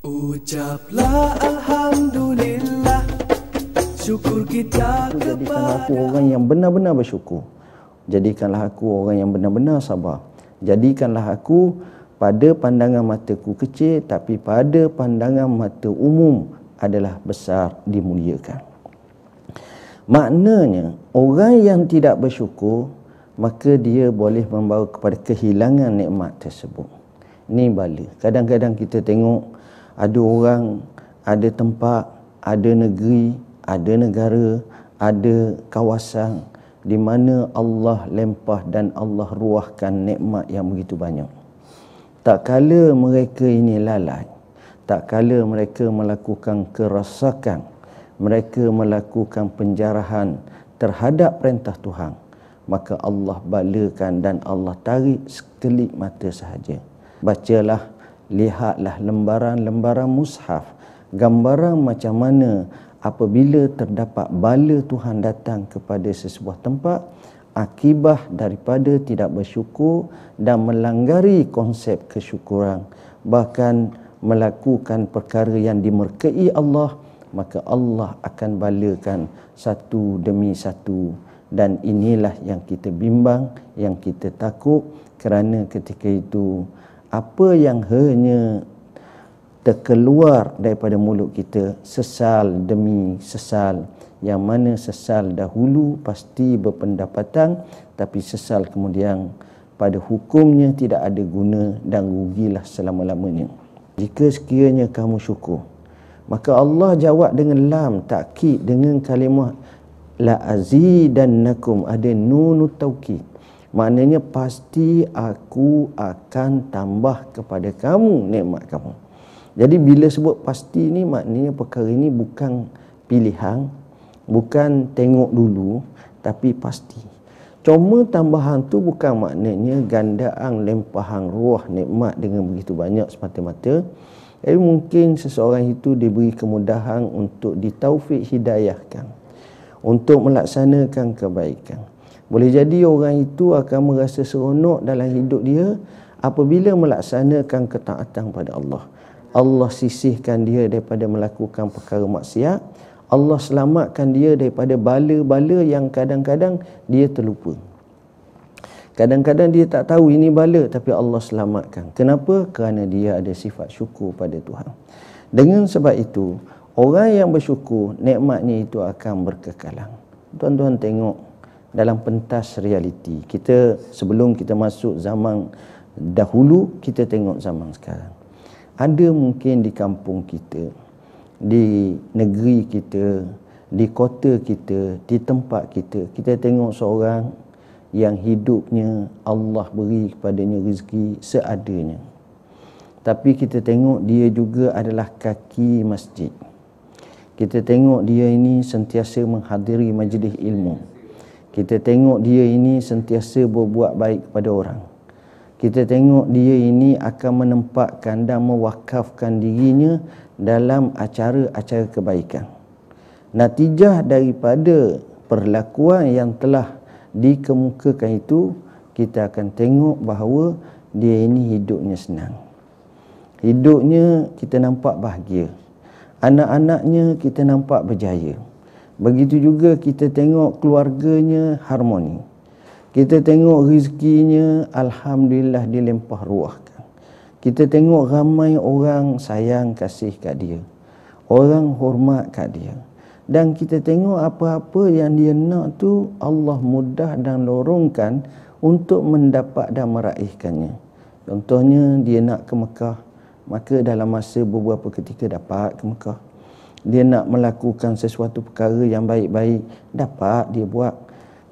Ucaplah Alhamdulillah Syukur kita kepada. Jadikanlah aku orang yang benar-benar bersyukur Jadikanlah aku orang yang benar-benar sabar Jadikanlah aku pada pandangan mataku kecil Tapi pada pandangan mata umum adalah besar dimuliakan Maknanya orang yang tidak bersyukur Maka dia boleh membawa kepada kehilangan nikmat tersebut Ini bala Kadang-kadang kita tengok ada orang, ada tempat, ada negeri, ada negara, ada kawasan di mana Allah lempah dan Allah ruahkan nikmat yang begitu banyak. Tak kala mereka ini lalai, tak kala mereka melakukan kerasakan, mereka melakukan penjarahan terhadap perintah Tuhan, maka Allah balakan dan Allah tarik sekelip mata sahaja. Bacalah lihatlah lembaran-lembaran mushaf gambaran macam mana apabila terdapat bala Tuhan datang kepada sesebuah tempat akibah daripada tidak bersyukur dan melanggari konsep kesyukuran bahkan melakukan perkara yang dimerkai Allah maka Allah akan balakan satu demi satu dan inilah yang kita bimbang yang kita takut kerana ketika itu apa yang hanya terkeluar daripada mulut kita sesal demi sesal yang mana sesal dahulu pasti berpendapatan tapi sesal kemudian pada hukumnya tidak ada guna dan rugilah selama-lamanya jika sekiranya kamu syukur maka Allah jawab dengan lam takkid dengan kalimah la azidannakum ada nunut taukid maknanya pasti aku akan tambah kepada kamu nikmat kamu jadi bila sebut pasti ni maknanya perkara ini bukan pilihan bukan tengok dulu tapi pasti cuma tambahan tu bukan maknanya gandaan lempahan ruah nikmat dengan begitu banyak semata-mata Eh mungkin seseorang itu diberi kemudahan untuk ditaufik hidayahkan untuk melaksanakan kebaikan. Boleh jadi orang itu akan merasa seronok dalam hidup dia apabila melaksanakan ketaatan pada Allah. Allah sisihkan dia daripada melakukan perkara maksiat. Allah selamatkan dia daripada bala-bala yang kadang-kadang dia terlupa. Kadang-kadang dia tak tahu ini bala tapi Allah selamatkan. Kenapa? Kerana dia ada sifat syukur pada Tuhan. Dengan sebab itu, orang yang bersyukur, nikmatnya itu akan berkekalan. Tuan-tuan tengok dalam pentas realiti. Kita sebelum kita masuk zaman dahulu, kita tengok zaman sekarang. Ada mungkin di kampung kita, di negeri kita, di kota kita, di tempat kita, kita tengok seorang yang hidupnya Allah beri kepadanya rezeki seadanya. Tapi kita tengok dia juga adalah kaki masjid. Kita tengok dia ini sentiasa menghadiri majlis ilmu kita tengok dia ini sentiasa berbuat baik kepada orang kita tengok dia ini akan menempatkan dan mewakafkan dirinya dalam acara-acara kebaikan natijah daripada perlakuan yang telah dikemukakan itu kita akan tengok bahawa dia ini hidupnya senang hidupnya kita nampak bahagia anak-anaknya kita nampak berjaya Begitu juga kita tengok keluarganya harmoni. Kita tengok rizkinya Alhamdulillah dilempah ruahkan. Kita tengok ramai orang sayang kasih kat dia. Orang hormat kat dia. Dan kita tengok apa-apa yang dia nak tu Allah mudah dan lorongkan untuk mendapat dan meraihkannya. Contohnya dia nak ke Mekah. Maka dalam masa beberapa ketika dapat ke Mekah dia nak melakukan sesuatu perkara yang baik-baik dapat dia buat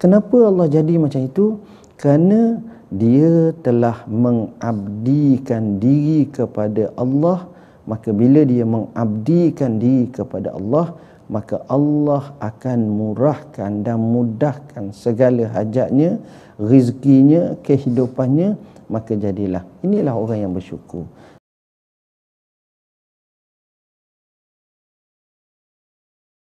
kenapa Allah jadi macam itu kerana dia telah mengabdikan diri kepada Allah maka bila dia mengabdikan diri kepada Allah maka Allah akan murahkan dan mudahkan segala hajatnya rezekinya kehidupannya maka jadilah inilah orang yang bersyukur